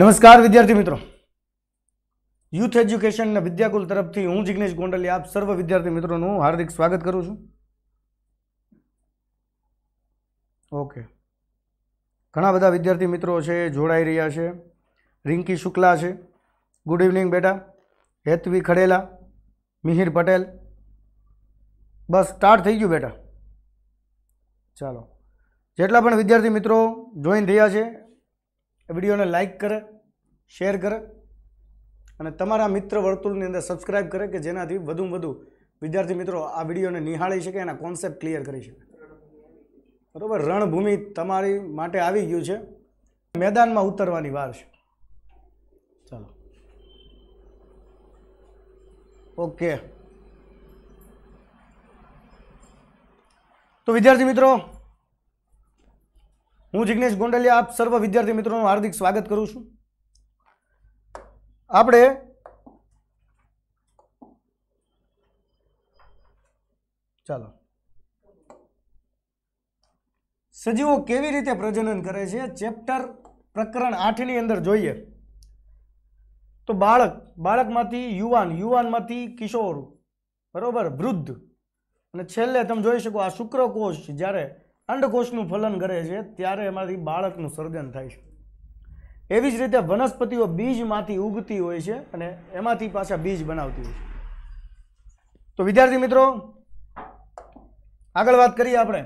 નમસ્કાર વિદ્યાર્થી મિત્રો યુથ એજ્યુકેશન વિદ્યાકુલ તરફથી હું જિગ્નેશ ગોંડલી આપ સર્વ વિદ્યાર્થી મિત્રોનું હાર્દિક સ્વાગત કરું છું ઓકે ઘણા બધા વિદ્યાર્થી મિત્રો છે જોડાઈ રહ્યા છે રિંકી શુક્લા છે ગુડ ઇવનિંગ બેટા હેતવી ખડેલા મિહિર પટેલ બસ સ્ટાર્ટ થઈ ગયું બેટા ચાલો જેટલા પણ વિદ્યાર્થી મિત્રો જોઈન થયા છે વિડીયોને લાઇક કરે શેર કરે અને તમારા મિત્ર વર્તુળની અંદર સબસ્ક્રાઈબ કરે કે જેનાથી વધુમાં વધુ વિદ્યાર્થી મિત્રો આ વિડીયોને નિહાળી શકે એના કોન્સેપ્ટ ક્લિયર કરી શકે બરાબર રણભૂમિ તમારી માટે આવી ગયું છે મેદાનમાં ઉતરવાની વાર છે ચાલો ઓકે તો વિદ્યાર્થી મિત્રો હું જિજ્ઞેશ ગોંડલિયા આપ સર્વ વિદ્યાર્થી મિત્રોનું હાર્દિક સ્વાગત કરું છું આપણે ચાલો સજીવો કેવી રીતે પ્રજનન કરે છે ચેપ્ટર પ્રકરણ આઠની અંદર જોઈએ તો બાળક બાળકમાંથી યુવાન યુવાનમાંથી કિશોર બરાબર વૃદ્ધ અને છેલ્લે તમે જોઈ શકો આ શુક્રકોષ જ્યારે અંડકોષનું ફલન કરે છે ત્યારે એમાંથી બાળકનું સર્જન થાય છે એવી જ રીતે વનસ્પતિઓ બીજમાંથી ઉગતી હોય છે અને એમાંથી પાછા બીજ બનાવતી હોય છે તો વિદ્યાર્થી મિત્રો આગળ વાત કરીએ આપણે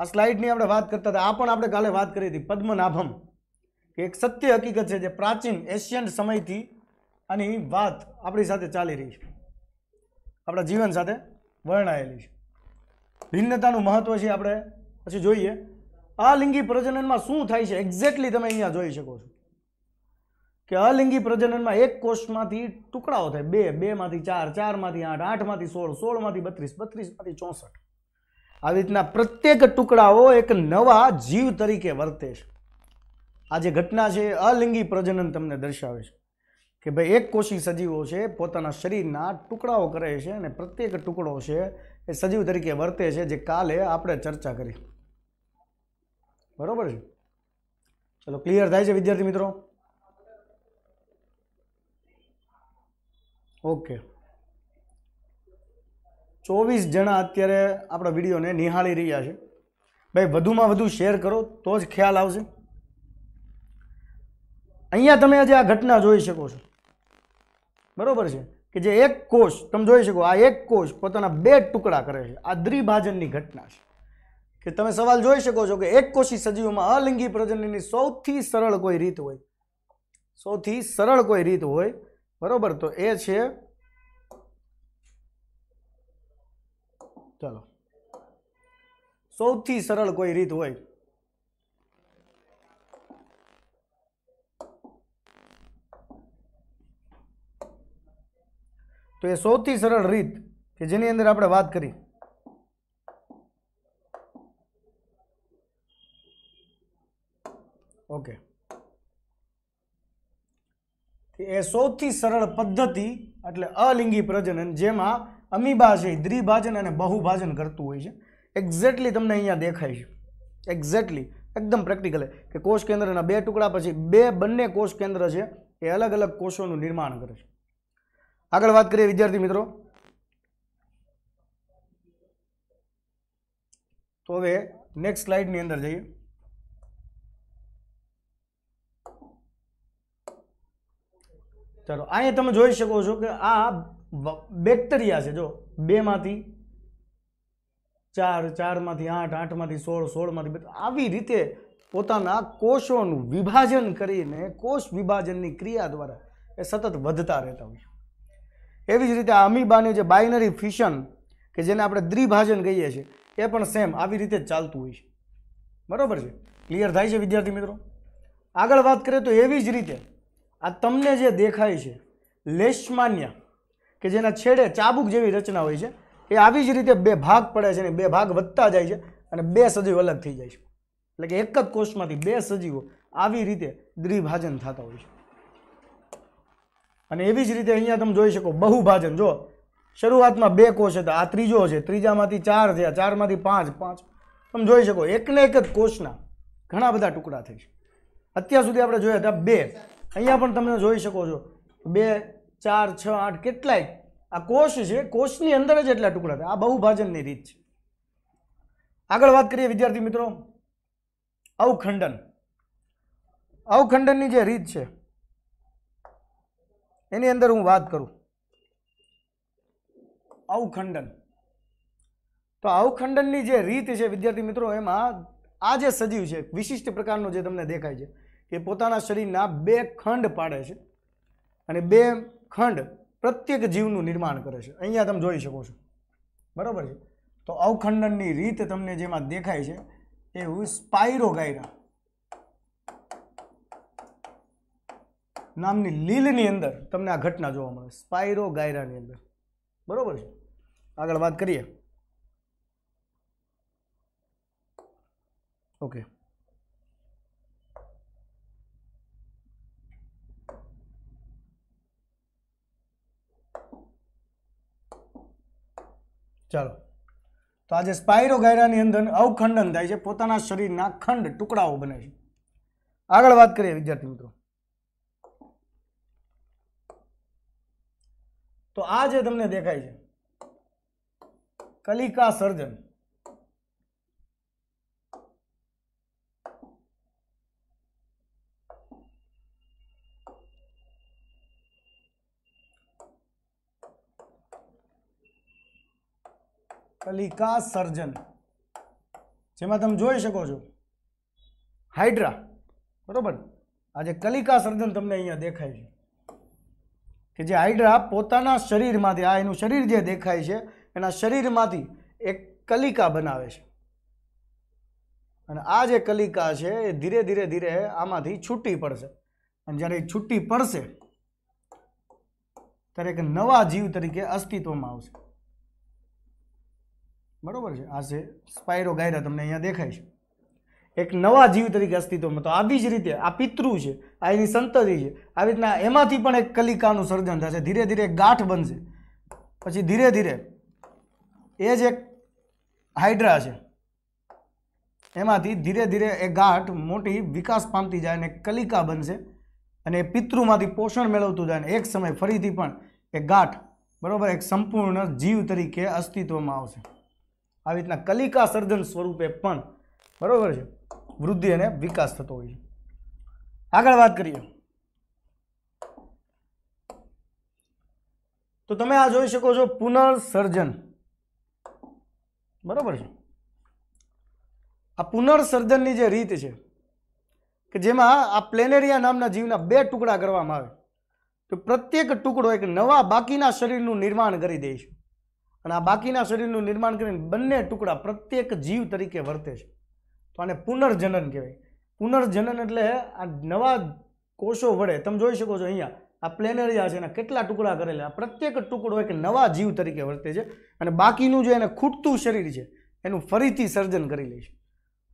આ સ્લાઇડની આપણે વાત કરતા હતા આ પણ આપણે કાલે વાત કરી હતી પદ્મનાભમ એક સત્ય હકીકત છે જે પ્રાચીન એશિયન સમયથી આની વાત આપણી સાથે ચાલી રહી છે આપણા જીવન સાથે વર્ણાયેલી છે ભિન્નતાનું મહત્વ છે આપણે પછી જોઈએ આ લિંગી પ્રજનનમાં શું થાય છે એક્ઝેક્ટલી તમે અહીંયા જોઈ શકો છો કે અલિંગી પ્રજનનમાં એક કોષમાંથી ટુકડાઓ થાય બે બેમાંથી ચાર ચારમાંથી આઠ આઠમાંથી સોળ સોળમાંથી બત્રીસ બત્રીસમાંથી ચોસઠ આવી રીતના પ્રત્યેક ટુકડાઓ એક નવા જીવ તરીકે વર્તે છે આ જે ઘટના છે અલિંગી પ્રજનન તમને દર્શાવે છે કે ભાઈ એક કોષી સજીવો છે પોતાના શરીરના ટુકડાઓ કરે છે અને પ્રત્યેક ટુકડો છે એ સજીવ તરીકે વર્તે છે જે કાલે આપણે ચર્ચા કરી બરાબર છે ચલો ક્લિયર થાય છે વિદ્યાર્થી મિત્રો ઓકે ચોવીસ જણા અત્યારે આપણા વિડીયોને નિહાળી રહ્યા છે ભાઈ વધુમાં વધુ શેર કરો તો જ ખ્યાલ આવશે અહીંયા તમે આજે આ ઘટના જોઈ શકો છો બરાબર છે કે જે એક કોષ તમે જોઈ શકો આ એક કોષ પોતાના બે ટુકડા કરે છે આ દ્વિભાજનની ઘટના છે કે તમે સવાલ જોઈ શકો છો કે એક કોષી સજીવોમાં અલિંગી પ્રજનનની સૌથી સરળ કોઈ રીત હોય સૌથી સરળ કોઈ રીત હોય બરાબર તો એ છે ચાલો સૌથી સરળ કોઈ રીત હોય તો એ સૌથી સરળ રીત કે જેની અંદર આપણે વાત કરી ઓકે એ સૌથી સરળ પદ્ધતિ એટલે અલિંગી પ્રજનન જેમાં અમીબા છે દ્વિભાજન અને બહુભાજન કરતું હોય છે એક્ઝેક્ટલી તમને અહીંયા દેખાય છે એક્ઝેક્ટલી એકદમ પ્રેક્ટિકલ કે કોષ કેન્દ્રના બે ટુકડા પછી બે બંને કોષ કેન્દ્ર છે એ અલગ અલગ કોષોનું નિર્માણ કરે છે આગળ વાત કરીએ વિદ્યાર્થી મિત્રો તો હવે નેક્સ્ટ સ્લાઇડની અંદર જઈએ ચાલો અહીંયા તમે જોઈ શકો છો કે આ બેક્ટેરિયા છે જો બેમાંથી ચાર ચારમાંથી આઠ આઠમાંથી સોળ સોળમાંથી આવી રીતે પોતાના કોષોનું વિભાજન કરીને કોષ વિભાજનની ક્રિયા દ્વારા એ સતત વધતા રહેતા હોય એવી જ રીતે આ અમીબાનું જે બાઇનરી ફિશન કે જેને આપણે દ્વિભાજન કહીએ છીએ એ પણ સેમ આવી રીતે જ ચાલતું હોય છે બરાબર છે ક્લિયર થાય છે વિદ્યાર્થી મિત્રો આગળ વાત કરીએ તો એવી જ રીતે આ તમને જે દેખાય છે લેશમાન્ય કે જેના છેડે ચાબુક જેવી રચના હોય છે એ આવી જ રીતે બે ભાગ પડે છે અને બે ભાગ વધતા જાય છે અને બે સજીવ અલગ થઈ જાય છે એટલે કે એક જ કોષમાંથી બે સજીવો આવી રીતે દ્વિભાજન થતા હોય છે અને એવી જ રીતે અહીંયા તમે જોઈ શકો બહુભાજન જો શરૂઆતમાં બે કોષ હતા આ ત્રીજો છે ત્રીજામાંથી ચાર છે આ ચારમાંથી પાંચ પાંચ તમે જોઈ શકો એકને એક જ કોષના ઘણા બધા ટુકડા થઈ છે અત્યાર સુધી આપણે જોયા હતા બે અહીંયા પણ તમે જોઈ શકો છો બે ચાર છ આઠ કેટલાય આ કોષ છે કોષની અંદર જ એટલા ટુકડા થાય આ બહુભાજનની રીત છે આગળ વાત કરીએ વિદ્યાર્થી મિત્રો અવખંડન અવખંડનની જે રીત છે એની અંદર હું વાત કરું અવખંડન તો અવખંડનની જે રીત છે વિદ્યાર્થી મિત્રો એમાં આ જે સજીવ છે વિશિષ્ટ પ્રકારનો જે તમને દેખાય છે કે પોતાના શરીરના બે ખંડ પાડે છે અને બે ખંડ પ્રત્યેક જીવનું નિર્માણ કરે છે અહીંયા તમે જોઈ શકો છો બરાબર છે તો અવખંડનની રીત તમને જેમાં દેખાય છે એવું સ્પાયરોગાયરા નામની લીલની અંદર તમને આ ઘટના જોવા મળે સ્પાયરો ગાયરાની અંદર બરાબર છે આગળ વાત કરીએ ઓકે ચાલો તો આજે સ્પાયરો ગાયરાની અંદર અવખંડન થાય છે પોતાના શરીરના ખંડ ટુકડાઓ બને છે આગળ વાત કરીએ વિદ્યાર્થી મિત્રો તો આ જે તમને દેખાય છે કલિકા સર્જન કલિકા સર્જન જેમાં તમે જોઈ શકો છો હાઇડ્રા બરાબર આજે કલિકા સર્જન તમને અહીંયા દેખાય છે કે જે હાઈડ્રા પોતાના શરીરમાંથી આ એનું શરીર જે દેખાય છે એના શરીરમાંથી એક કલિકા બનાવે છે અને આ જે કલિકા છે એ ધીરે ધીરે ધીરે આમાંથી છૂટી પડશે અને જ્યારે છૂટી પડશે ત્યારે એક નવા જીવ તરીકે અસ્તિત્વમાં આવશે બરાબર છે આ છે સ્પાયરો ગાયરા તમને અહીંયા દેખાય છે એક નવા જીવ તરીકે અસ્તિત્વમાં તો આવી જ રીતે આ પિતૃ છે આ એની સંતતિ છે આવી રીતના એમાંથી પણ એક કલિકાનું સર્જન થશે ધીરે ધીરે ગાંઠ બનશે પછી ધીરે ધીરે એ જ એક હાઇડ્રા છે એમાંથી ધીરે ધીરે એ ગાંઠ મોટી વિકાસ પામતી જાય અને કલિકા બનશે અને એ પિતૃમાંથી પોષણ મેળવતું જાય અને એક સમય ફરીથી પણ એ ગાંઠ બરાબર એક સંપૂર્ણ જીવ તરીકે અસ્તિત્વમાં આવશે આવી રીતના કલિકા સર્જન સ્વરૂપે પણ બરાબર છે વૃદ્ધિ અને વિકાસ થતો હોય છે આગળ વાત કરીએ તો તમે આ જોઈ શકો છો પુનર્સર્જન બરાબર છે આ પુનર્સર્જનની જે રીત છે કે જેમાં આ પ્લેનેરિયા નામના જીવના બે ટુકડા કરવામાં આવે તો પ્રત્યેક ટુકડો એક નવા બાકીના શરીરનું નિર્માણ કરી દે છે અને આ બાકીના શરીરનું નિર્માણ કરીને બંને ટુકડા પ્રત્યેક જીવ તરીકે વર્તે છે તો આને પુનર્જનન કહેવાય પુનર્જનન એટલે આ નવા કોષો વડે તમે જોઈ શકો છો અહીંયા આ પ્લેનેરિયા છે એના કેટલા ટુકડા કરેલા પ્રત્યેક ટુકડો એક નવા જીવ તરીકે વર્તે છે અને બાકીનું જે એને ખૂટતું શરીર છે એનું ફરીથી સર્જન કરી લે છે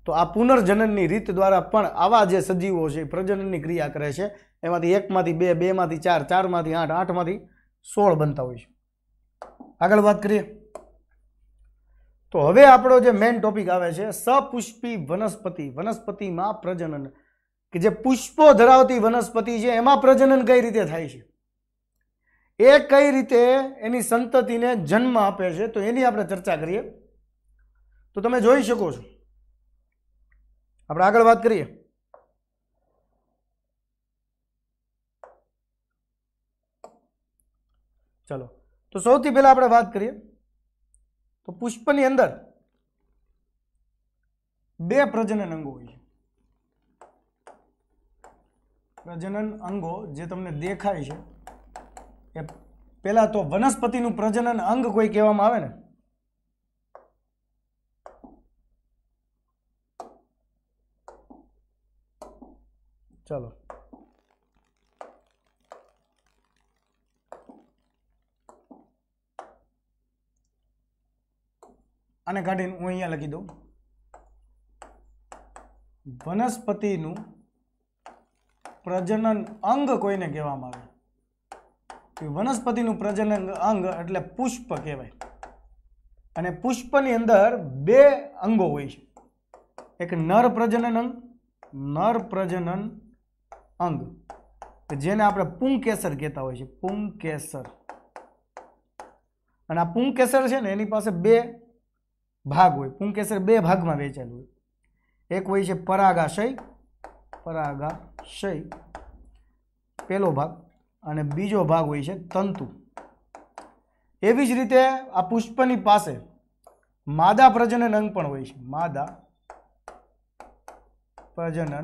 તો આ પુનર્જનનની રીત દ્વારા પણ આવા જે સજીવો છે પ્રજનનની ક્રિયા કરે છે એમાંથી એકમાંથી બે બેમાંથી ચાર ચારમાંથી આઠ આઠમાંથી સોળ બનતા હોય છે આગળ વાત કરીએ તો હવે આપણો જે મેઇન ટોપિક આવે છે સપુષ્પી વનસ્પતિ વનસ્પતિમાં પ્રજનન કે જે પુષ્પો ધરાવતી વનસ્પતિ છે એમાં પ્રજનન કઈ રીતે થાય છે એ કઈ રીતે એની સંતતિને જન્મ આપે છે તો એની આપણે ચર્ચા કરીએ તો તમે જોઈ શકો છો આપણે આગળ વાત કરીએ ચલો તો સૌથી પહેલાં આપણે વાત કરીએ તો પુષ્પની અંદર બે પ્રજનન અંગો હોય પ્રજનન અંગો જે તમને દેખાય છે એ પહેલાં તો વનસ્પતિનું પ્રજનન અંગ કોઈ કહેવામાં આવે ને ચાલો આને કાઢીને હું અહીંયા લખી દઉં વનસ્પતિનું પ્રજનન અંગ કોઈને કહેવામાં આવે વનસ્પતિનું પ્રજનન અંગ એટલે પુષ્પ કહેવાય અને પુષ્પની અંદર બે અંગો હોય છે એક નર પ્રજનન અંગ નર પ્રજનન અંગ જેને આપણે પુંકેસર કહેતા હોય છે પુંકેસર અને આ પુંકેસર છે ને એની પાસે બે ભાગ હોય પુંકેસર બે ભાગમાં વહેંચેલું હોય એક હોય છે પરાગાશય પરાગાશય પહેલો ભાગ અને બીજો ભાગ હોય છે તંતુ એવી જ રીતે આ પુષ્પની પાસે માદા પ્રજનન અંગ પણ હોય છે માદા પ્રજનન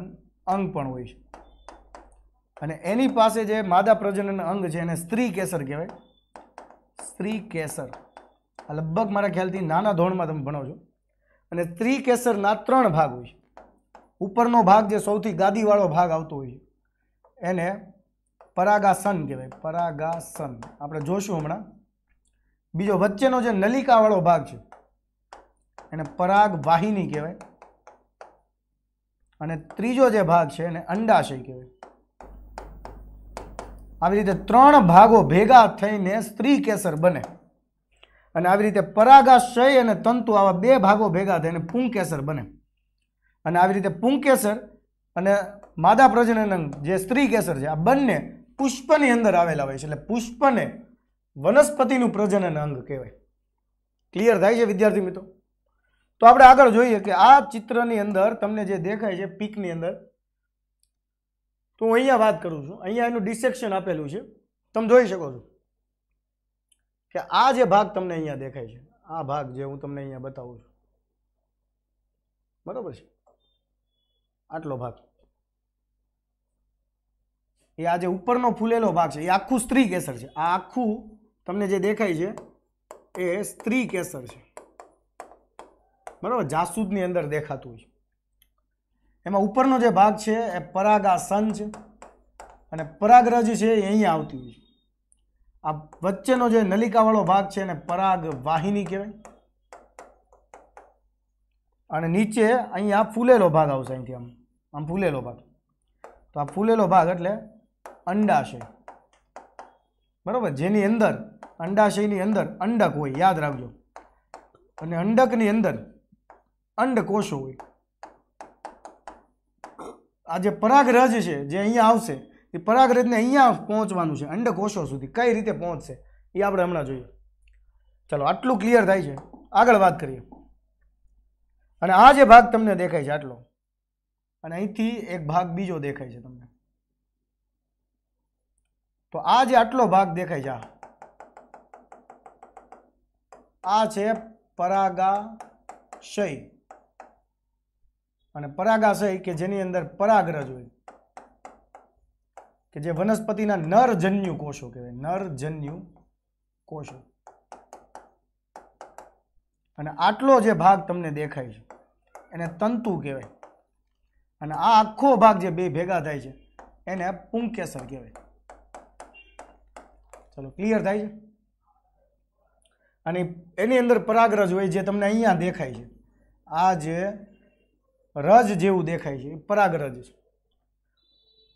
અંગ પણ હોય છે અને એની પાસે જે માદા પ્રજનન અંગ છે એને સ્ત્રી કેસર કહેવાય સ્ત્રી કેસર આ લગભગ મારા ખ્યાલથી નાના ધોરણમાં તમે ભણો છો અને ત્રિકેસરના ત્રણ ભાગ હોય છે ઉપરનો ભાગ જે સૌથી ગાદીવાળો ભાગ આવતો હોય છે એને પરાગાસન કહેવાય પરાગાસન આપણે જોશું હમણાં બીજો વચ્ચેનો જે નલિકાવાળો ભાગ છે એને પરાગ વાહિની કહેવાય અને ત્રીજો જે ભાગ છે એને અંડાશય કહેવાય આવી રીતે ત્રણ ભાગો ભેગા થઈને સ્ત્રી કેસર બને અને આવી રીતે પરાગાશય અને તંતુ આવા બે ભાગો ભેગા થઈને પુંકેસર બને અને આવી રીતે પુંકેસર અને માદા પ્રજનન જે સ્ત્રી કેસર છે આ બંને પુષ્પની અંદર આવેલા હોય છે એટલે પુષ્પને વનસ્પતિનું પ્રજનન અંગ કહેવાય ક્લિયર થાય છે વિદ્યાર્થી મિત્રો તો આપણે આગળ જોઈએ કે આ ચિત્રની અંદર તમને જે દેખાય છે પીકની અંદર તો હું અહીંયા વાત કરું છું અહીંયા એનું ડિસેક્શન આપેલું છે તમે જોઈ શકો છો કે આ જે ભાગ તમને અહીંયા દેખાય છે આ ભાગ જે હું તમને અહીંયા બતાવું છું બરાબર છે આટલો ભાગ એ આ જે ઉપરનો ફૂલેલો ભાગ છે એ આખું સ્ત્રી કેસર છે આ આખું તમને જે દેખાય છે એ સ્ત્રી કેસર છે બરાબર જાસૂદની અંદર દેખાતું છે એમાં ઉપરનો જે ભાગ છે એ પરાગ આ છે અને પરાગરજ છે એ અહીંયા આવતી હોય છે આ વચ્ચેનો જે નલિકાવાળો ભાગ છે એને પરાગ વાહિની કહેવાય અને નીચે અહીંયા ફૂલેલો ભાગ આવશે અહીંથી આમ આમ ફૂલેલો ભાગ તો આ ફૂલેલો ભાગ એટલે અંડાશય બરાબર જેની અંદર અંડાશયની અંદર અંડક હોય યાદ રાખજો અને અંડકની અંદર અંડકોષો હોય આ જે પરાગરજ છે જે અહીંયા આવશે એ પરાગરજને અહીંયા પહોંચવાનું છે અંડકોષો સુધી કઈ રીતે પહોંચશે એ આપણે હમણાં જોઈએ ચલો આટલું ક્લિયર થાય છે આગળ વાત કરીએ અને આ જે ભાગ તમને દેખાય છે આટલો અને અહીંથી એક ભાગ બીજો દેખાય છે તમને તો આ જે આટલો ભાગ દેખાય છે આ છે પરાગાશય અને પરાગાશય કે જેની અંદર પરાગરજ હોય કે જે વનસ્પતિના નરજન્યુ કોષો કહેવાય નરજન્યુ કોષો અને આટલો જે ભાગ તમને દેખાય છે એને તંતુ કહેવાય અને આ આખો ભાગ જે બે ભેગા થાય છે એને પુંકેસર કહેવાય ચલો ક્લિયર થાય છે અને એની અંદર પરાગરજ હોય જે તમને અહીંયા દેખાય છે આ જે રજ જેવું દેખાય છે એ પરાગરજ છે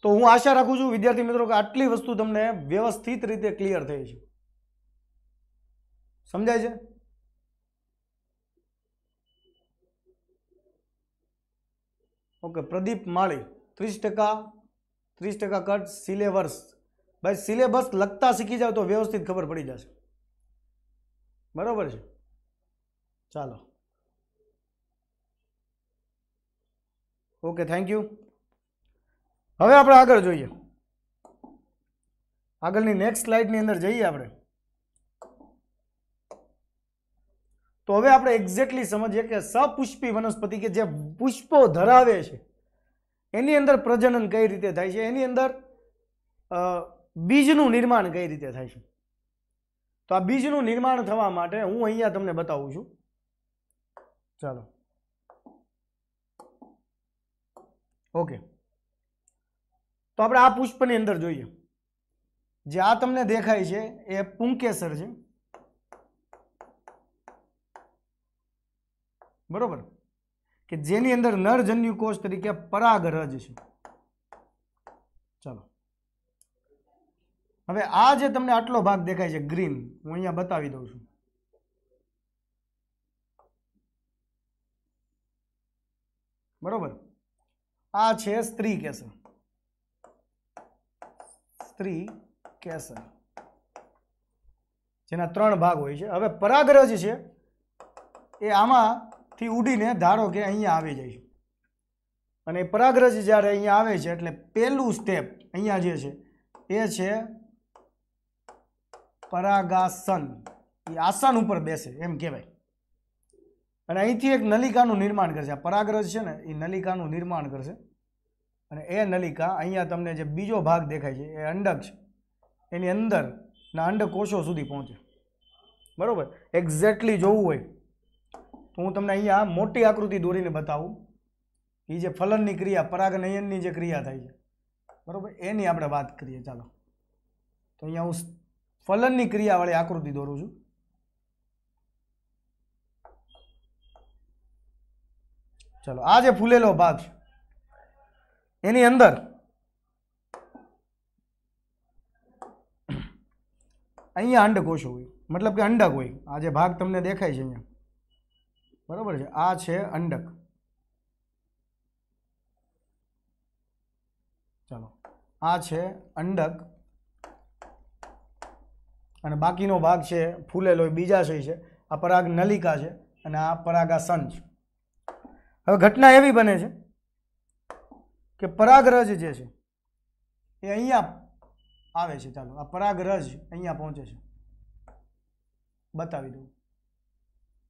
તો હું આશા રાખું છું વિદ્યાર્થી મિત્રો કે આટલી વસ્તુ તમને વ્યવસ્થિત રીતે ક્લિયર થઈ છે સમજાય છે ઓકે પ્રદીપ માળી ત્રીસ ટકા ત્રીસ ટકા કટ સિલેબસ ભાઈ સિલેબસ લખતા શીખી જાવ તો વ્યવસ્થિત ખબર પડી જશે બરાબર છે ચાલો ઓકે થેન્ક યુ હવે આપણે આગળ જોઈએ આગળની નેક્સ્ટ સ્લાઇડની અંદર જઈએ આપણે તો હવે આપણે એક્ઝેક્ટલી સમજીએ કે સપુષ્પી વનસ્પતિ કે જે પુષ્પો ધરાવે છે એની અંદર પ્રજનન કઈ રીતે થાય છે એની અંદર બીજનું નિર્માણ કઈ રીતે થાય છે તો આ બીજનું નિર્માણ થવા માટે હું અહીંયા તમને બતાવું છું ચાલો ઓકે તો આપણે આ પુષ્પની અંદર જોઈએ જે આ તમને દેખાય છે એ પુંકેસર છે બરોબર કે જેની અંદર નરજન્યુ કોષ તરીકે પરાગરજ છે ચાલો હવે આ જે તમને આટલો ભાગ દેખાય છે ગ્રીન હું અહીંયા બતાવી દઉં છું બરોબર આ છે સ્ત્રી કેસર સ્ત્રી કેસર જેના ત્રણ ભાગ હોય છે હવે પરાગરજ છે એ આમાંથી ઉડીને ધારો કે અહીંયા આવી જાય છે અને પરાગરજ જ્યારે અહીંયા આવે છે એટલે પહેલું સ્ટેપ અહીંયા જે છે એ છે પરાગાસન એ આસન ઉપર બેસે એમ કહેવાય અને અહીંથી એક નલિકાનું નિર્માણ કરશે આ પરાગરજ છે ને એ નલિકાનું નિર્માણ કરશે અને એ નલિકા અહીંયા તમને જે બીજો ભાગ દેખાય છે એ અંડક છે એની અંદરના અંડકોષો સુધી પહોંચે બરાબર એક્ઝેક્ટલી જોવું હોય તો હું તમને અહીંયા મોટી આકૃતિ દોરીને બતાવું એ જે ફલનની ક્રિયા પરાગનયનની જે ક્રિયા થાય છે બરાબર એની આપણે વાત કરીએ ચાલો તો અહીંયા હું ફલનની ક્રિયાવાળી આકૃતિ દોરું છું ચાલો આ જે ફૂલેલો ભાગ છે એની અંદર અહીંયા અંડકોષ હોય મતલબ કે અંડક હોય આ જે ભાગ તમને દેખાય છે અહીંયા બરાબર છે આ છે અંડક ચાલો આ છે અંડક અને બાકીનો ભાગ છે ફૂલેલો બીજાશય છે આ પરાગ નલિકા છે અને આ પરાગાસન છે હવે ઘટના એવી બને છે કે પરાગરજ જે છે એ અહીંયા આવે છે ચાલો આ પરાગરજ અહીંયા પહોંચે છે બતાવી દઉં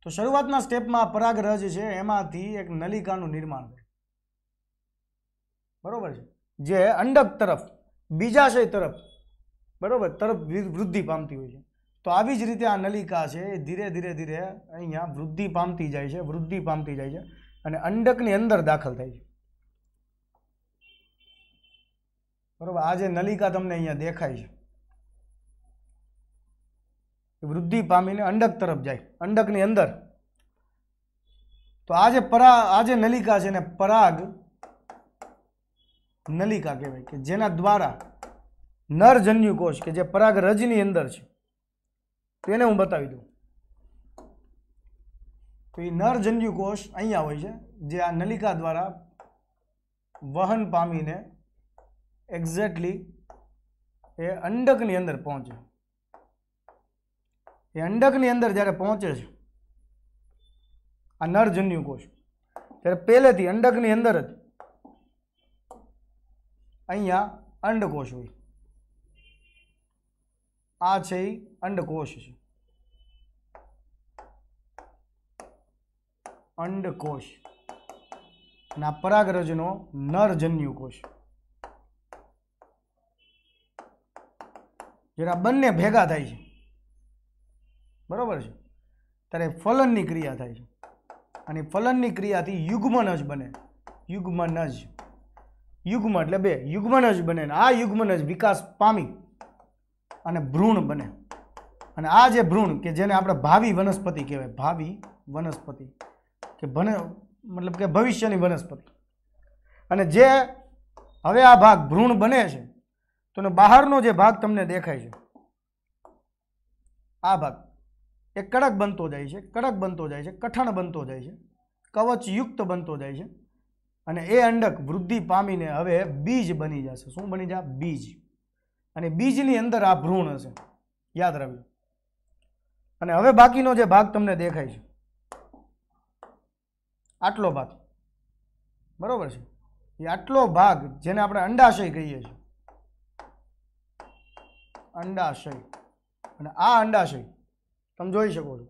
તો શરૂઆતના સ્ટેપમાં પરાગરજ છે એમાંથી એક નલિકાનું નિર્માણ થાય બરોબર છે જે અંડક તરફ બીજાશય તરફ બરોબર તરફ વૃદ્ધિ પામતી હોય છે તો આવી જ રીતે આ નલિકા છે એ ધીરે ધીરે ધીરે અહીંયા વૃદ્ધિ પામતી જાય છે વૃદ્ધિ પામતી જાય છે અને અંડકની અંદર દાખલ થાય છે બરાબર આ જે નલિકા તમને અહીંયા દેખાય છે વૃદ્ધિ પામીને અંડક તરફ જાય અંડકની અંદર તો આ જે પરા આ જે નલિકા છે એને પરાગ નલિકા કહેવાય કે જેના દ્વારા નર કોષ કે જે પરાગ રજની અંદર છે તેને હું બતાવી દઉં તો એ નર કોષ અહીંયા હોય છે જે આ નલિકા દ્વારા વહન પામીને એક્ઝેક્ટલી એ અંડકની અંદર પહોંચે એ અંડકની અંદર જ્યારે પહોંચે છે આ નરજન્યુ કોષ ત્યારે પહેલેથી અંડકની અંદર જ અહીંયા અંડકોષ હોય આ છે એ અંડકોષ છે અંડકોષ ના પરાગરજનો નરજન્યુ કોષ જેના બંને ભેગા થાય છે બરાબર છે ત્યારે ફલનની ક્રિયા થાય છે અને ફલનની ક્રિયાથી યુગ્મન જ બને યુગ્મનજ યુગ્મ એટલે બે જ બને આ યુગ્મનજ વિકાસ પામી અને ભ્રૂણ બને અને આ જે ભ્રૂણ કે જેને આપણે ભાવિ વનસ્પતિ કહેવાય ભાવિ વનસ્પતિ કે ભને મતલબ કે ભવિષ્યની વનસ્પતિ અને જે હવે આ ભાગ ભ્રૂણ બને છે તો બહારનો જે ભાગ તમને દેખાય છે આ ભાગ એ કડક બનતો જાય છે કડક બનતો જાય છે કઠણ બનતો જાય છે કવચયુક્ત બનતો જાય છે અને એ અંડક વૃદ્ધિ પામીને હવે બીજ બની જશે શું બની જાય બીજ અને બીજની અંદર આ ભ્રૂણ હશે યાદ રાખજો અને હવે બાકીનો જે ભાગ તમને દેખાય છે આટલો ભાગ બરાબર છે એ આટલો ભાગ જેને આપણે અંડાશય કહીએ છીએ અંડાશય અને આ અંડાશય તમે જોઈ શકો છો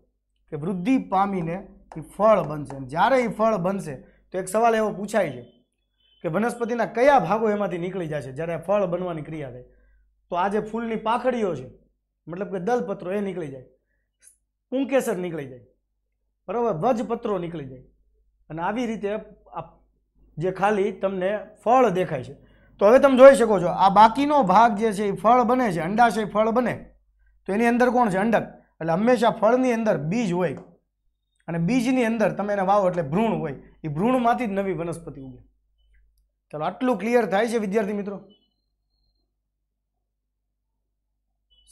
કે વૃદ્ધિ પામીને એ ફળ બનશે જ્યારે એ ફળ બનશે તો એક સવાલ એવો પૂછાય છે કે વનસ્પતિના કયા ભાગો એમાંથી નીકળી જશે જ્યારે ફળ બનવાની ક્રિયા થાય તો આ જે ફૂલની પાખડીઓ છે મતલબ કે દલપત્રો એ નીકળી જાય પુંકેસર નીકળી જાય બરાબર વજપત્રો નીકળી જાય અને આવી રીતે આ જે ખાલી તમને ફળ દેખાય છે તો હવે તમે જોઈ શકો છો આ બાકીનો ભાગ જે છે એ ફળ બને છે અંડાશય ફળ બને તો એની અંદર કોણ છે અંડક એટલે હંમેશા ફળની અંદર બીજ હોય અને બીજની અંદર તમે એને વાવો એટલે ભ્રૂણ હોય એ ભ્રૂણમાંથી જ નવી વનસ્પતિ ઉગે ચાલો આટલું ક્લિયર થાય છે વિદ્યાર્થી મિત્રો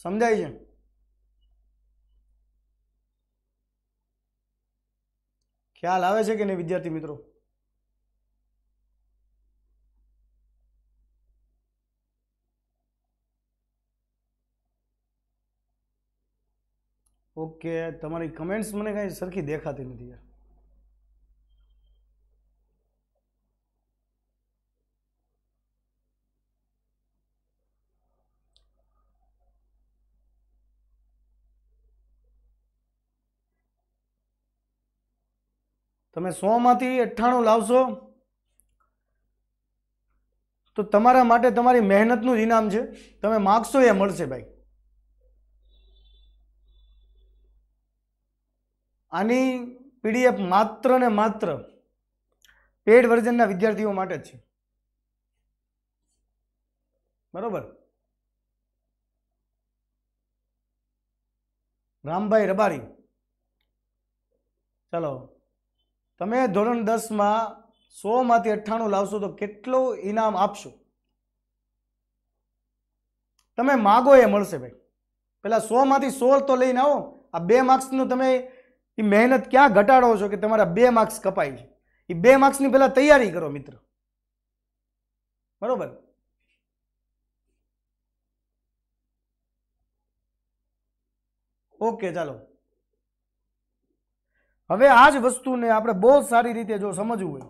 સમજાય છે ખ્યાલ આવે છે કે નહીં વિદ્યાર્થી મિત્રો કે તમારી કમેન્ટ્સ મને કાંઈ સરખી દેખાતી નથી યાર તમે સોમાંથી અઠ્ઠાણું લાવશો તો તમારા માટે તમારી મહેનતનું જ ઇનામ છે તમે માગશો એ મળશે ભાઈ આની પીડીએફ માત્ર ને માત્ર પેડ વર્ઝનના વિદ્યાર્થીઓ માટે જ છે બરોબર રામભાઈ રબારી ચલો તમે ધોરણ દસમાં સોમાંથી અઠ્ઠાણું લાવશો તો કેટલું ઇનામ આપશો તમે માગો એ મળશે ભાઈ પેલા સોમાંથી સો તો લઈને આવો આ બે માર્ક્સનું તમે એ મહેનત ક્યાં ઘટાડો છો કે તમારા બે માર્ક્સ કપાય છે એ બે માર્ક્સની પહેલાં તૈયારી કરો મિત્ર બરાબર ઓકે ચાલો હવે આ જ વસ્તુને આપણે બહુ સારી રીતે જો સમજવું હોય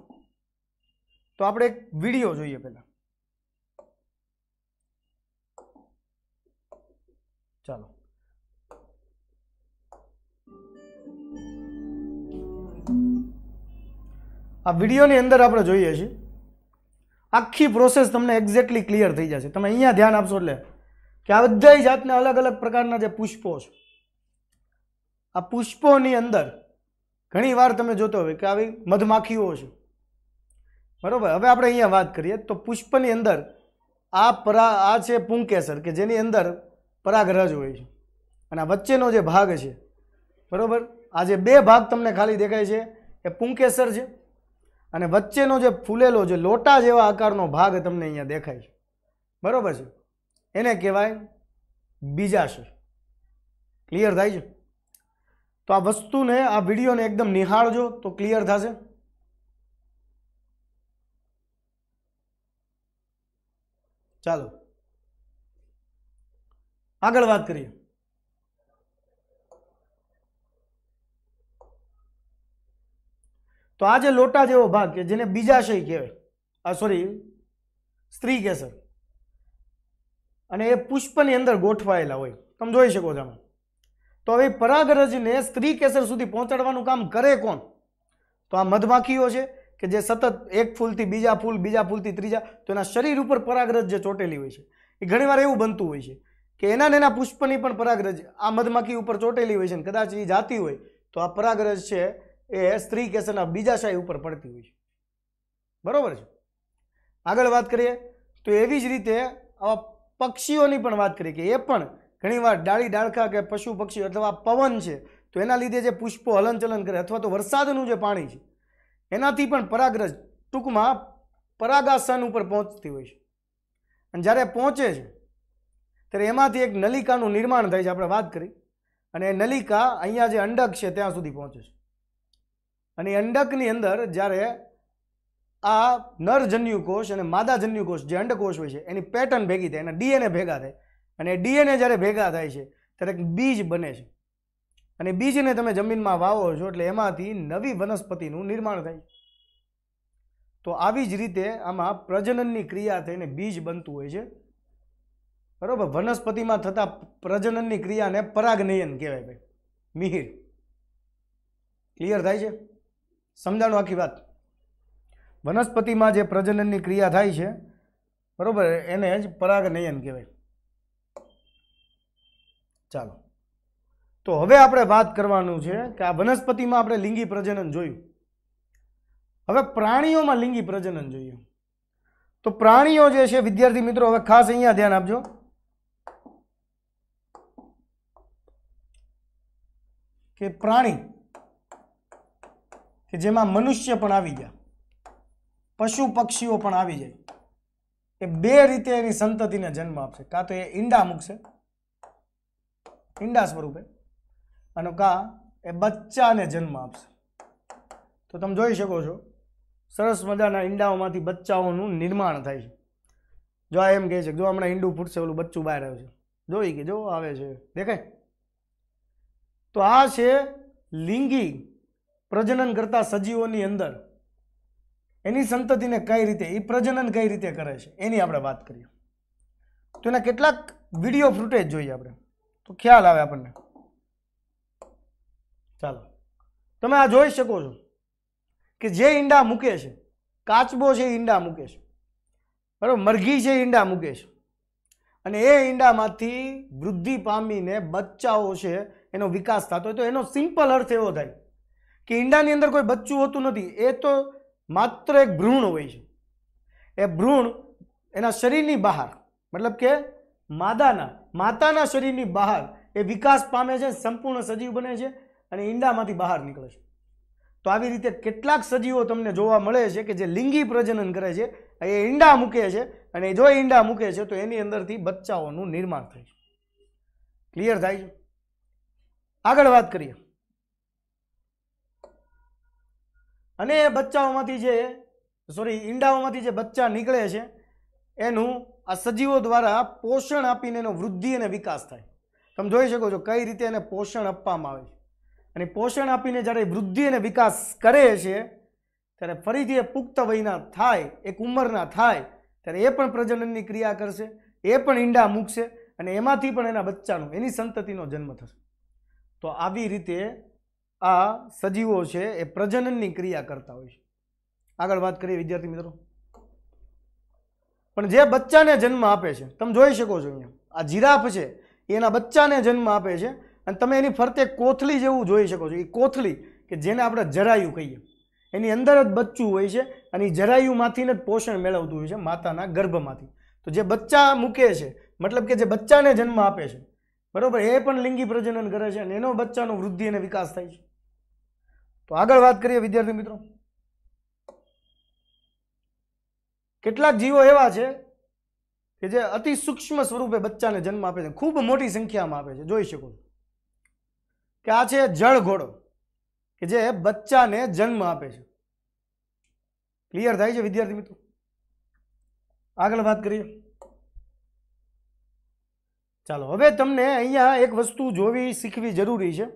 તો આપણે એક વિડીયો જોઈએ પહેલાં ચાલો આ વિડીયોની અંદર આપણે જોઈએ છીએ આખી પ્રોસેસ તમને એક્ઝેક્ટલી ક્લિયર થઈ જશે તમે અહીંયા ધ્યાન આપશો એટલે કે આ બધાય જાતના અલગ અલગ પ્રકારના જે પુષ્પો છે આ પુષ્પોની અંદર ઘણી વાર તમે જોતો હોય કે આવી મધમાખીઓ છે બરાબર હવે આપણે અહીંયા વાત કરીએ તો પુષ્પની અંદર આ પરા આ છે પુંકેસર કે જેની અંદર પરાગરજ હોય છે અને આ વચ્ચેનો જે ભાગ છે બરાબર આ જે બે ભાગ તમને ખાલી દેખાય છે એ પુંકેસર છે અને વચ્ચેનો જે ફૂલેલો જે લોટા જેવા આકારનો ભાગ તમને અહીંયા દેખાય છે બરાબર છે એને કહેવાય બીજાશય ક્લિયર થાય છે તો આ વસ્તુને આ વિડીયોને એકદમ નિહાળજો તો ક્લિયર થશે ચાલો આગળ વાત કરીએ તો આ જે લોટા જેવો ભાગ કે જેને બીજાશય કહેવાય આ સોરી સ્ત્રી કેસર અને એ પુષ્પની અંદર ગોઠવાયેલા હોય તમે જોઈ શકો છો તો હવે પરાગરજને સ્ત્રી કેસર સુધી પહોંચાડવાનું કામ કરે કોણ તો આ મધમાખીઓ છે કે જે સતત એક ફૂલથી બીજા ફૂલ બીજા ફૂલથી ત્રીજા તો એના શરીર ઉપર પરાગરજ જે ચોંટેલી હોય છે એ ઘણીવાર એવું બનતું હોય છે કે એના એના પુષ્પની પણ પરાગરજ આ મધમાખી ઉપર ચોંટેલી હોય છે ને કદાચ એ જાતી હોય તો આ પરાગરજ છે એ સ્ત્રી બીજા બીજાશાહી ઉપર પડતી હોય છે બરાબર છે આગળ વાત કરીએ તો એવી જ રીતે આવા પક્ષીઓની પણ વાત કરીએ કે એ પણ ઘણીવાર ડાળી ડાળખા કે પશુ પક્ષીઓ અથવા પવન છે તો એના લીધે જે પુષ્પો હલનચલન કરે અથવા તો વરસાદનું જે પાણી છે એનાથી પણ પરાગ્રજ ટૂંકમાં પરાગાસન ઉપર પહોંચતી હોય છે અને જ્યારે પહોંચે છે ત્યારે એમાંથી એક નલિકાનું નિર્માણ થાય છે આપણે વાત કરી અને એ નલિકા અહીંયા જે અંડક છે ત્યાં સુધી પહોંચે છે અને અંડકની અંદર જ્યારે આ નર જન્યુકોષ અને માદા જન્યુકોષ જે અંડકોષ હોય છે એની પેટર્ન ભેગી થાય એના ડીએનએ ભેગા થાય અને ડીએનએ જ્યારે ભેગા થાય છે ત્યારે બીજ બને છે અને બીજને તમે જમીનમાં વાવો છો એટલે એમાંથી નવી વનસ્પતિનું નિર્માણ થાય તો આવી જ રીતે આમાં પ્રજનનની ક્રિયા થઈને બીજ બનતું હોય છે બરાબર વનસ્પતિમાં થતા પ્રજનનની ક્રિયાને પરાગનયન કહેવાય ભાઈ મિહિર ક્લિયર થાય છે સમજાણું આખી વાત વનસ્પતિમાં જે પ્રજનનની ક્રિયા થાય છે બરાબર એને જ પરાગનયન કહેવાય ચાલો તો હવે આપણે વાત કરવાનું છે કે આ વનસ્પતિમાં આપણે લિંગી પ્રજનન જોયું હવે પ્રાણીઓમાં લિંગી પ્રજનન જોઈએ તો પ્રાણીઓ જે છે વિદ્યાર્થી મિત્રો હવે ખાસ અહીંયા ધ્યાન આપજો કે પ્રાણી કે જેમાં મનુષ્ય પણ આવી ગયા પશુ પક્ષીઓ પણ આવી જાય એ બે રીતે એની સંતતિને જન્મ આપશે કાં તો એ ઈંડા મૂકશે ઈંડા સ્વરૂપે અને કાં એ બચ્ચાને જન્મ આપશે તો તમે જોઈ શકો છો સરસ મજાના ઈંડાઓમાંથી બચ્ચાઓનું નિર્માણ થાય છે જો આ એમ કહે છે જો હમણાં ઈંડું ફૂટશે ઓલું બચ્ચું બહાર આવે છે જોઈ કે જો આવે છે દેખાય તો આ છે લિંગી પ્રજનન કરતા સજીવોની અંદર એની સંતતિને કઈ રીતે એ પ્રજનન કઈ રીતે કરે છે એની આપણે વાત કરીએ તો એના કેટલાક વિડીયો ફૂટેજ જોઈએ આપણે તો ખ્યાલ આવે આપણને ચાલો તમે આ જોઈ શકો છો કે જે ઈંડા મૂકે છે કાચબો છે ઈંડા મૂકે છે બરાબર મરઘી છે ઈંડા મૂકે છે અને એ ઈંડામાંથી વૃદ્ધિ પામીને બચ્ચાઓ છે એનો વિકાસ થતો હોય તો એનો સિમ્પલ અર્થ એવો થાય કે ઈંડાની અંદર કોઈ બચ્ચું હોતું નથી એ તો માત્ર એક ભ્રૂણ હોય છે એ ભ્રૂણ એના શરીરની બહાર મતલબ કે માદાના માતાના શરીરની બહાર એ વિકાસ પામે છે સંપૂર્ણ સજીવ બને છે અને ઈંડામાંથી બહાર નીકળે છે તો આવી રીતે કેટલાક સજીવો તમને જોવા મળે છે કે જે લિંગી પ્રજનન કરે છે એ ઈંડા મૂકે છે અને જો ઈંડા મૂકે છે તો એની અંદરથી બચ્ચાઓનું નિર્માણ થાય છે ક્લિયર થાય છે આગળ વાત કરીએ અને એ બચ્ચાઓમાંથી જે સોરી ઈંડાઓમાંથી જે બચ્ચા નીકળે છે એનું આ સજીવો દ્વારા પોષણ આપીને એનો વૃદ્ધિ અને વિકાસ થાય તમે જોઈ શકો છો કઈ રીતે એને પોષણ આપવામાં આવે છે અને પોષણ આપીને જ્યારે વૃદ્ધિ અને વિકાસ કરે છે ત્યારે ફરીથી એ પુખ્ત વયના થાય એક ઉંમરના થાય ત્યારે એ પણ પ્રજનનની ક્રિયા કરશે એ પણ ઈંડા મૂકશે અને એમાંથી પણ એના બચ્ચાનું એની સંતતિનો જન્મ થશે તો આવી રીતે આ સજીવો છે એ પ્રજનનની ક્રિયા કરતા હોય છે આગળ વાત કરીએ વિદ્યાર્થી મિત્રો પણ જે બચ્ચાને જન્મ આપે છે તમે જોઈ શકો છો અહીંયા આ જીરાફ છે એના બચ્ચાને જન્મ આપે છે અને તમે એની ફરતે કોથલી જેવું જોઈ શકો છો એ કોથલી કે જેને આપણે જરાયું કહીએ એની અંદર જ બચ્ચું હોય છે અને એ જરાયુંમાંથીને જ પોષણ મેળવતું હોય છે માતાના ગર્ભમાંથી તો જે બચ્ચા મૂકે છે મતલબ કે જે બચ્ચાને જન્મ આપે છે બરાબર એ પણ લિંગી પ્રજનન કરે છે અને એનો બચ્ચાનો વૃદ્ધિ અને વિકાસ થાય છે તો આગળ વાત કરીએ વિદ્યાર્થી મિત્રો કેટલાક જીવો એવા છે કે જે અતિ સૂક્ષ્મ સ્વરૂપે બચ્ચાને જન્મ આપે છે ખૂબ મોટી સંખ્યામાં આપે છે જોઈ શકો કે આ છે જળ ઘોડો કે જે બચ્ચાને જન્મ આપે છે ક્લિયર થાય છે વિદ્યાર્થી મિત્રો આગળ વાત કરીએ ચાલો હવે તમને અહીંયા એક વસ્તુ જોવી શીખવી જરૂરી છે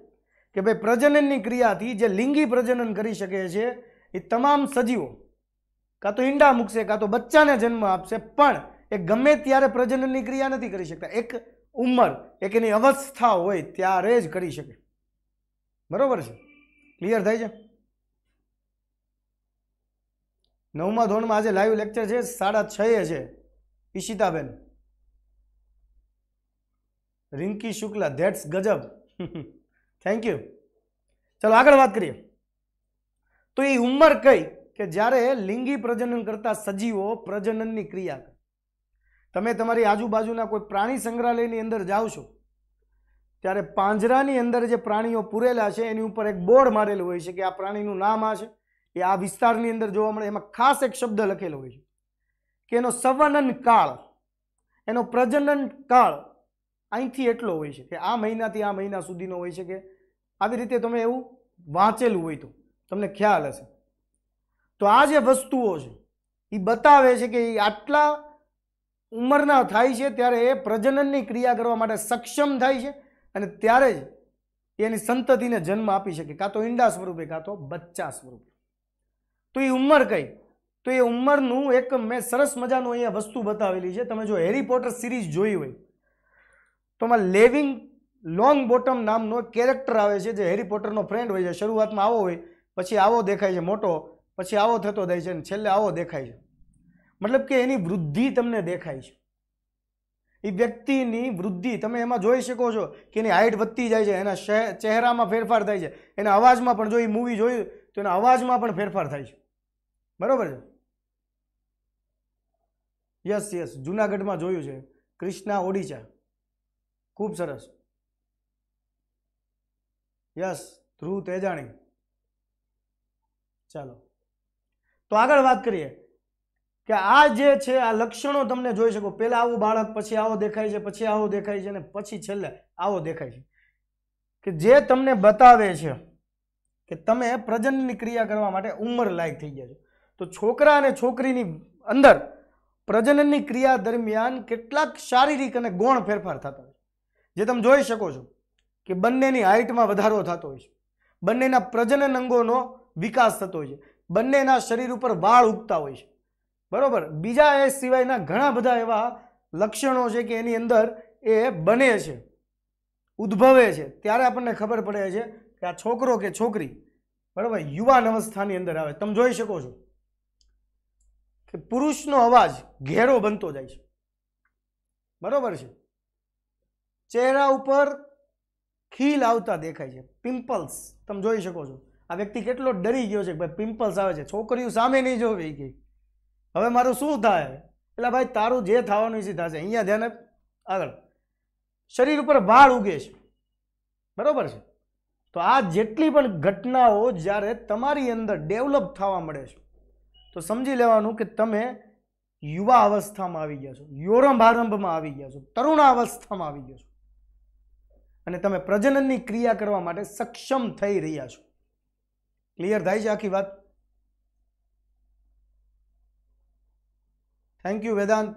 કે ભાઈ પ્રજનનની ક્રિયાથી જે લિંગી પ્રજનન કરી શકે છે એ તમામ સજીવો કાં તો ઈંડા મૂકશે કાં તો બચ્ચાને જન્મ આપશે પણ એ ગમે ત્યારે પ્રજનનની ક્રિયા નથી કરી શકતા એક ઉંમર એક એની અવસ્થા હોય ત્યારે જ કરી શકે બરાબર છે ક્લિયર થાય છે નવમા ધોરણમાં આજે લાઈવ લેક્ચર છે સાડા છ એ છે ઈશિતાબેન રિંકી શુક્લા ધેટ્સ ગજબ થેન્ક યુ ચાલો આગળ વાત કરીએ તો એ ઉંમર કઈ કે જ્યારે લિંગી પ્રજનન કરતા સજીવો પ્રજનનની ક્રિયા કરે તમે તમારી આજુબાજુના કોઈ પ્રાણી સંગ્રહાલયની અંદર જાઓ છો ત્યારે પાંજરાની અંદર જે પ્રાણીઓ પૂરેલા છે એની ઉપર એક બોર્ડ મારેલું હોય છે કે આ પ્રાણીનું નામ આ છે એ આ વિસ્તારની અંદર જોવા મળે એમાં ખાસ એક શબ્દ લખેલો હોય છે કે એનો સવનન કાળ એનો પ્રજનન કાળ અહીંથી એટલો હોય છે કે આ મહિનાથી આ મહિના સુધીનો હોય છે કે આવી રીતે તમે એવું વાંચેલું હોય તો તમને ખ્યાલ હશે તો આ જે વસ્તુઓ છે એ બતાવે છે કે એ આટલા ઉંમરના થાય છે ત્યારે એ પ્રજનનની ક્રિયા કરવા માટે સક્ષમ થાય છે અને ત્યારે જ એની સંતતિને જન્મ આપી શકે કાં તો ઈંડા સ્વરૂપે કાં તો બચ્ચા સ્વરૂપે તો એ ઉંમર કઈ તો એ ઉંમરનું એક મેં સરસ મજાનું અહીંયા વસ્તુ બતાવેલી છે તમે જો હેરી પોટર સિરીઝ જોઈ હોય તો એમાં લેવિંગ લોંગ બોટમ નામનો કેરેક્ટર આવે છે જે હેરી પોટરનો ફ્રેન્ડ હોય છે શરૂઆતમાં આવો હોય પછી આવો દેખાય છે મોટો પછી આવો થતો થાય છે અને છેલ્લે આવો દેખાય છે મતલબ કે એની વૃદ્ધિ તમને દેખાય છે એ વ્યક્તિની વૃદ્ધિ તમે એમાં જોઈ શકો છો કે એની હાઇટ વધતી જાય છે એના ચહેરામાં ફેરફાર થાય છે એના અવાજમાં પણ જો એ મૂવી જોયું તો એના અવાજમાં પણ ફેરફાર થાય છે બરાબર છે યસ યસ જુનાગઢમાં જોયું છે ક્રિષ્ના ઓડિશા ખૂબ સરસ યસ ધ્રુવ તેજાણી ચાલો તો આગળ વાત કરીએ કે આ જે છે આ લક્ષણો તમને જોઈ શકો પહેલાં આવું બાળક પછી આવો દેખાય છે પછી આવો દેખાય છે અને પછી છેલ્લે આવો દેખાય છે કે જે તમને બતાવે છે કે તમે પ્રજનનની ક્રિયા કરવા માટે ઉંમર લાયક થઈ ગયા છો તો છોકરા અને છોકરીની અંદર પ્રજનનની ક્રિયા દરમિયાન કેટલાક શારીરિક અને ગૌણ ફેરફાર થતા હોય જે તમે જોઈ શકો છો કે બંનેની હાઇટમાં વધારો થતો હોય છે બંનેના પ્રજનન અંગોનો વિકાસ થતો હોય છે બંનેના શરીર ઉપર વાળ ઉગતા હોય છે બરાબર બીજા એ સિવાયના ઘણા બધા એવા લક્ષણો છે કે એની અંદર એ બને છે ઉદ્ભવે છે ત્યારે આપણને ખબર પડે છે કે આ છોકરો કે છોકરી બરાબર યુવાન અવસ્થાની અંદર આવે તમે જોઈ શકો છો કે પુરુષનો અવાજ ઘેરો બનતો જાય છે બરાબર છે ચહેરા ઉપર ખીલ આવતા દેખાય છે પિમ્પલ્સ તમે જોઈ શકો છો આ વ્યક્તિ કેટલો ડરી ગયો છે ભાઈ પિમ્પલ્સ આવે છે છોકરીઓ સામે નહીં જોવી ગઈ હવે મારું શું થાય એટલે ભાઈ તારું જે થવાનું છે થશે અહીંયા ધ્યાન આગળ શરીર ઉપર વાળ ઉગે છે બરાબર છે તો આ જેટલી પણ ઘટનાઓ જ્યારે તમારી અંદર ડેવલપ થવા મળે છે તો સમજી લેવાનું કે તમે યુવા અવસ્થામાં આવી ગયા છો આરંભમાં આવી ગયા છો તરુણા અવસ્થામાં આવી ગયા છો અને તમે પ્રજનનની ક્રિયા કરવા માટે સક્ષમ થઈ રહ્યા છો ક્લિયર થાય છે આખી વાત thank you Vedant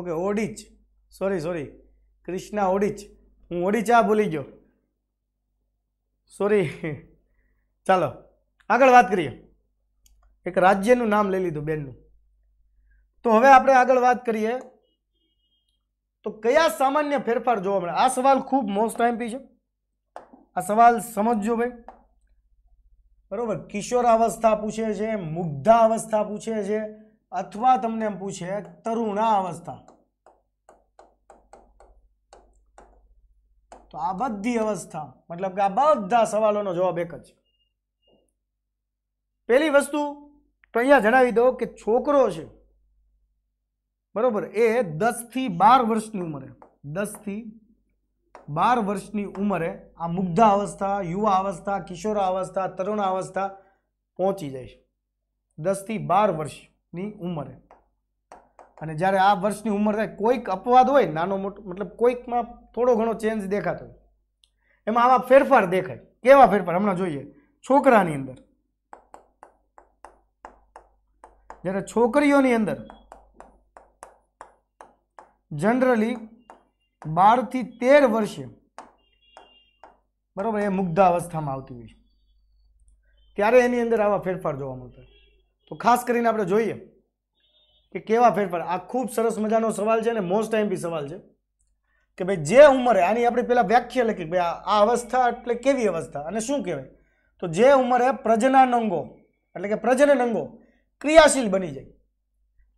okay Odich sorry sorry Krishna Odich હું ઓડિચા ભૂલી ગયો સોરી ચાલો આગળ વાત કરીએ એક રાજ્યનું નામ લઈ લીધું બેનનું તો હવે આપણે આગળ વાત કરીએ તો કયા સામાન્ય ફેરફાર જોવા મળે આ સવાલ ખૂબ મોસ્ટ ટાઈમપી છે આ સવાલ સમજજો ભાઈ બરાબર કિશોરાવસ્થા પૂછે છે મુગ્ધાવસ્થા પૂછે છે અથવા તમને એમ પૂછે તરુણાવસ્થા તો આ બધી અવસ્થા મતલબ કે આ બધા સવાલોનો જવાબ એક જ પહેલી વસ્તુ તો અહીંયા જણાવી દો કે છોકરો છે બરાબર એ દસથી બાર વર્ષની ઉંમરે દસથી બાર વર્ષની ઉંમરે આ મુગ્ધા અવસ્થા યુવા અવસ્થા કિશોરા અવસ્થા તરુણ અવસ્થા પહોંચી જાય છે દસથી બાર વર્ષની ઉંમરે અને જ્યારે આ વર્ષની ઉંમર થાય કોઈક અપવાદ હોય નાનો મોટો મતલબ કોઈકમાં થોડો ઘણો ચેન્જ દેખાતો હોય એમાં આવા ફેરફાર દેખાય કેવા ફેરફાર હમણાં જોઈએ છોકરાની અંદર જ્યારે છોકરીઓની અંદર જનરલી બારથી તેર વર્ષે બરાબર એ મુગ્ધાવસ્થામાં આવતી હોય છે ત્યારે એની અંદર આવા ફેરફાર જોવા મળતા તો ખાસ કરીને આપણે જોઈએ કે કેવા ફેરફાર આ ખૂબ સરસ મજાનો સવાલ છે અને મોસ્ટ ટાઈમ બી સવાલ છે કે ભાઈ જે ઉંમરે આની આપણે પહેલાં વ્યાખ્યા લખી ભાઈ આ અવસ્થા એટલે કેવી અવસ્થા અને શું કહેવાય તો જે ઉંમરે પ્રજનન અંગો એટલે કે પ્રજનન અંગો ક્રિયાશીલ બની જાય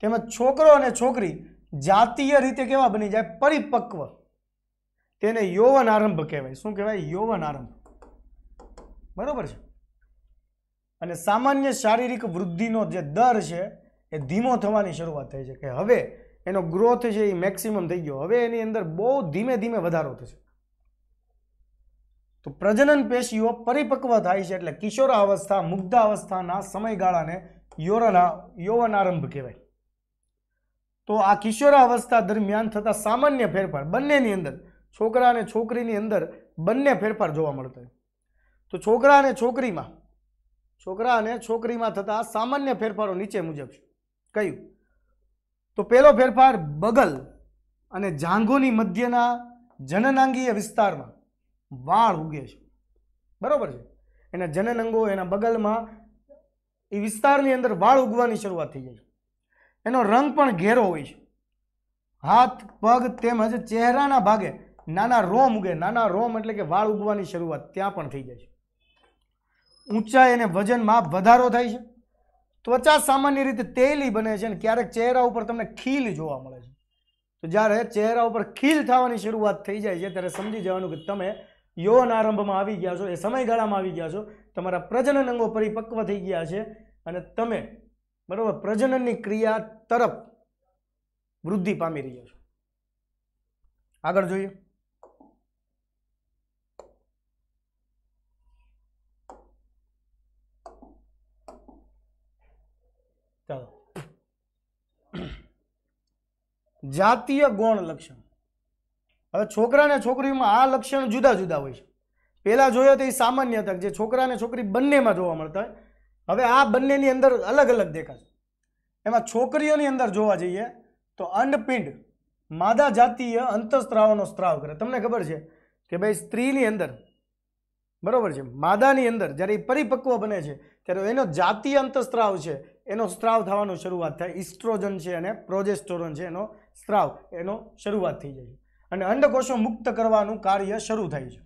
તેમાં છોકરો અને છોકરી જાતીય રીતે કેવા બની જાય પરિપક્વ તેને યૌવન આરંભ કહેવાય શું કહેવાય યૌવન આરંભ બરાબર છે અને સામાન્ય શારીરિક વૃદ્ધિનો જે દર છે એ ધીમો થવાની શરૂઆત થઈ છે કે હવે એનો ગ્રોથ છે એ મેક્સિમમ થઈ ગયો હવે એની અંદર બહુ ધીમે ધીમે વધારો થશે તો પ્રજનન પેશીઓ પરિપક્વ થાય છે એટલે કિશોરાવસ્થા મુગ્ધાવસ્થાના સમયગાળાને યોરના યૌવન આરંભ કહેવાય તો આ કિશોરાવસ્થા દરમિયાન થતા સામાન્ય ફેરફાર બંનેની અંદર છોકરા અને છોકરીની અંદર બંને ફેરફાર જોવા મળતો હોય તો છોકરા અને છોકરીમાં છોકરા અને છોકરીમાં થતા સામાન્ય ફેરફારો નીચે મુજબ છે કયું તો પહેલો ફેરફાર બગલ અને જાંઘોની મધ્યના જનનાંગીય વિસ્તારમાં વાળ ઉગે છે બરાબર છે એના જનનંગો એના બગલમાં એ વિસ્તારની અંદર વાળ ઉગવાની શરૂઆત થઈ જાય એનો રંગ પણ ઘેરો હોય છે હાથ પગ તેમજ ચહેરાના ભાગે નાના રોમ ઉગે નાના રોમ એટલે કે વાળ ઉગવાની શરૂઆત ત્યાં પણ થઈ જાય છે ઊંચાઈ અને વજનમાં વધારો થાય છે ત્વચા સામાન્ય રીતે તેલી બને છે અને ક્યારેક ચહેરા ઉપર તમને ખીલ જોવા મળે છે તો જ્યારે ચહેરા ઉપર ખીલ થવાની શરૂઆત થઈ જાય છે ત્યારે સમજી જવાનું કે તમે યૌન આરંભમાં આવી ગયા છો એ સમયગાળામાં આવી ગયા છો તમારા પ્રજનન અંગો પરિપક્વ થઈ ગયા છે અને તમે બરાબર પ્રજનનની ક્રિયા તરફ વૃદ્ધિ પામી રહ્યા છો આગળ જોઈએ ચાલો જાતીય ગુણ લક્ષણ હવે છોકરા ને છોકરીમાં આ લક્ષણ જુદા જુદા હોય છે પહેલાં જોયો તો એ સામાન્ય તક જે છોકરા ને છોકરી બંનેમાં જોવા મળતા હોય હવે આ બંનેની અંદર અલગ અલગ દેખાશે એમાં છોકરીઓની અંદર જોવા જઈએ તો અંડપિંડ માદા જાતીય અંતઃસ્ત્રાવનો સ્ત્રાવ કરે તમને ખબર છે કે ભાઈ સ્ત્રીની અંદર બરાબર છે માદાની અંદર જ્યારે એ પરિપક્વ બને છે ત્યારે એનો જાતીય અંતઃસ્ત્રાવ છે એનો સ્ત્રાવ થવાનું શરૂઆત થાય ઇસ્ટ્રોજન છે અને પ્રોજેસ્ટોરન છે એનો સ્ત્રાવ એનો શરૂઆત થઈ જાય છે અને અંડકોષો મુક્ત કરવાનું કાર્ય શરૂ થાય છે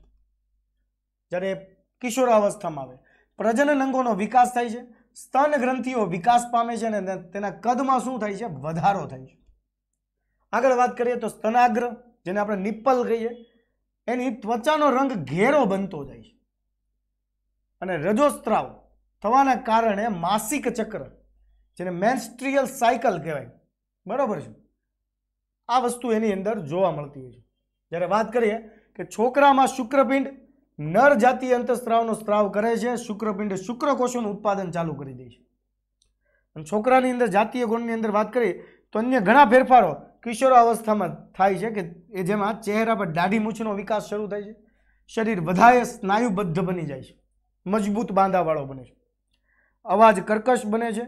જ્યારે કિશોરાવસ્થામાં આવે પ્રજનન અંગોનો વિકાસ થાય છે સ્તન ગ્રંથિઓ વિકાસ પામે છે અને તેના કદમાં શું થાય છે વધારો થાય છે આગળ વાત કરીએ તો સ્તનાગ્ર જેને આપણે નિપ્પલ કહીએ એની ત્વચાનો રંગ ઘેરો બનતો જાય છે અને રજોસ્ત્રાવ થવાના કારણે માસિક ચક્ર જેને મેન્સ્ટ્રીયલ સાયકલ કહેવાય બરાબર છે આ વસ્તુ એની અંદર જોવા મળતી હોય છે જ્યારે વાત કરીએ કે છોકરામાં શુક્રપિંડ નર જાતિ અંતઃસ્ત્રાવનો સ્ત્રાવ કરે છે શુક્રપિંડ શુક્રકોષોનું ઉત્પાદન ચાલુ કરી દે છે અને છોકરાની અંદર જાતીય ગુણની અંદર વાત કરીએ તો અન્ય ઘણા ફેરફારો કિશોરાવસ્થામાં થાય છે કે એ જેમાં ચહેરા પર દાઢી મૂછનો વિકાસ શરૂ થાય છે શરીર વધારે સ્નાયુબદ્ધ બની જાય છે મજબૂત બાંધાવાળો બને છે અવાજ કર્કશ બને છે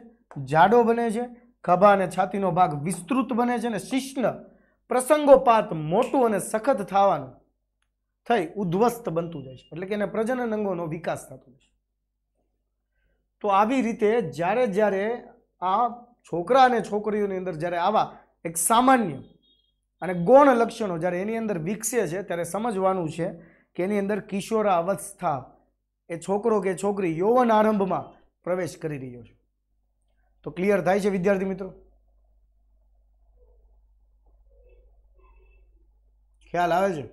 જાડો બને છે ખભા અને છાતીનો ભાગ વિસ્તૃત બને છે અને શિષ્ણ પ્રસંગોપાત મોટું અને સખત થવાનું થઈ ઉદ્ધ્વસ્ત બનતું જાય છે એટલે કે એને પ્રજનન અંગોનો વિકાસ થતો જાય છે તો આવી રીતે જ્યારે જ્યારે આ છોકરા અને છોકરીઓની અંદર જ્યારે આવા એક સામાન્ય અને ગૌણ લક્ષણો જ્યારે એની અંદર વિકસે છે ત્યારે સમજવાનું છે કે એની અંદર કિશોરા અવસ્થા એ છોકરો કે છોકરી યૌવન આરંભમાં પ્રવેશ કરી રહ્યો છે તો ક્લિયર થાય છે વિદ્યાર્થી મિત્રો ખ્યાલ આવે છે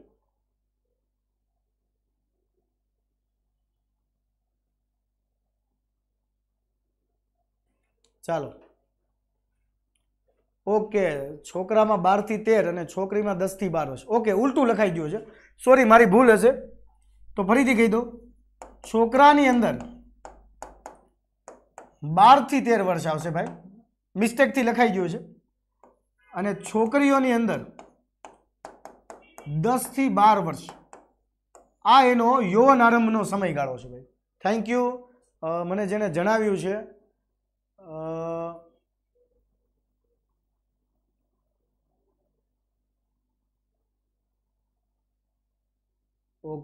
ચાલો ઓકે છોકરામાં બારથી તેર અને છોકરીમાં દસથી બાર હશે ઓકે ઉલટું લખાઈ ગયું છે સોરી મારી ભૂલ હશે તો ફરીથી કહી દો છોકરાની અંદર બારથી તેર વર્ષ આવશે ભાઈ મિસ્ટેકથી લખાઈ ગયું છે અને છોકરીઓની અંદર દસથી બાર વર્ષ આ એનો યૌવન આરંભનો સમયગાળો છે ભાઈ થેન્ક યુ મને જેણે જણાવ્યું છે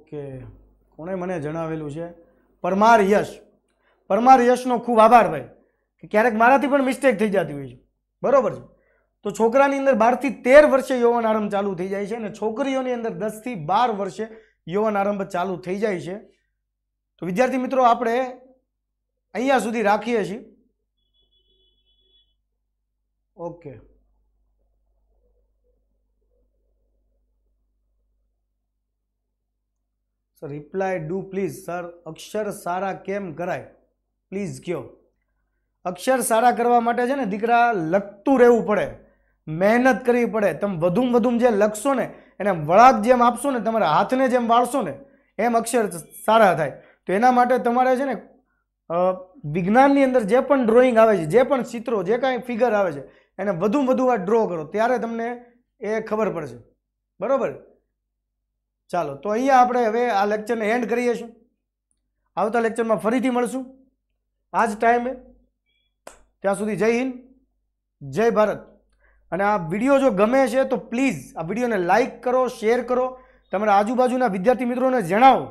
ઓકે કોણે મને જણાવેલું છે પરમાર યશ પરમાર યશનો ખૂબ આભાર ભાઈ કે ક્યારેક મારાથી પણ મિસ્ટેક થઈ જતી હોય છે બરાબર છે તો છોકરાની અંદર બારથી તેર વર્ષે યૌવન આરંભ ચાલુ થઈ જાય છે અને છોકરીઓની અંદર દસથી બાર વર્ષે યૌવન આરંભ ચાલુ થઈ જાય છે તો વિદ્યાર્થી મિત્રો આપણે અહીંયા સુધી રાખીએ છીએ okay reply do please sir અક્ષર સારા કેમ કરાય પ્લીઝ કહો અક્ષર સારા કરવા માટે છે ને દીકરા લખતું રહેવું પડે મહેનત કરવી પડે તમે વધુમાં વધુમાં જે લખશો ને એને વળાંક જેમ આપશો ને તમારા હાથને જેમ વાળશો ને એમ અક્ષર સારા થાય તો એના માટે તમારે છે ને વિજ્ઞાનની અંદર જે પણ ડ્રોઈંગ આવે છે જે પણ ચિત્રો જે કાંઈ ફિગર આવે છે એને વધુમાં વધુ આ ડ્રો કરો ત્યારે તમને એ ખબર પડશે બરાબર ચાલો તો અહીંયા આપણે હવે આ લેક્ચરને એન્ડ કરીએ છીએ આવતા લેક્ચરમાં ફરીથી મળશું આ જ ટાઈમે ત્યાં સુધી જય હિન્દ જય ભારત અને આ વિડીયો જો ગમે છે તો પ્લીઝ આ વિડીયોને લાઇક કરો શેર કરો તમારા આજુબાજુના વિદ્યાર્થી મિત્રોને જણાવો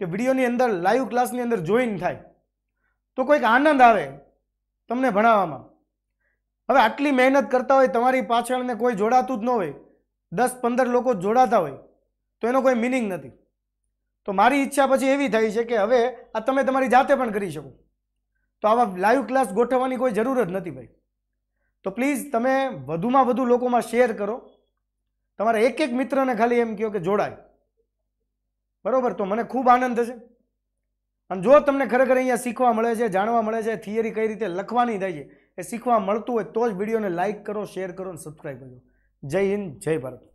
કે વિડીયોની અંદર લાઈવ ક્લાસની અંદર જોઈન થાય તો કોઈક આનંદ આવે તમને ભણાવવામાં હવે આટલી મહેનત કરતા હોય તમારી પાછળને કોઈ જોડાતું જ ન હોય દસ પંદર લોકો જોડાતા હોય તો એનો કોઈ મિનિંગ નથી તો મારી ઈચ્છા પછી એવી થઈ છે કે હવે આ તમે તમારી જાતે પણ કરી શકો તો આવા લાઈવ ક્લાસ ગોઠવવાની કોઈ જરૂર જ નથી ભાઈ તો પ્લીઝ તમે વધુમાં વધુ લોકોમાં શેર કરો તમારા એક એક મિત્રને ખાલી એમ કહો કે જોડાય બરાબર તો મને ખૂબ આનંદ થશે અને જો તમને ખરેખર અહીંયા શીખવા મળે છે જાણવા મળે છે થિયરી કઈ રીતે લખવાની થાય છે એ શીખવા મળતું હોય તો જ વિડીયોને લાઇક કરો શેર કરો અને સબસ્ક્રાઈબ કરો જય હિન્દ જય ભારત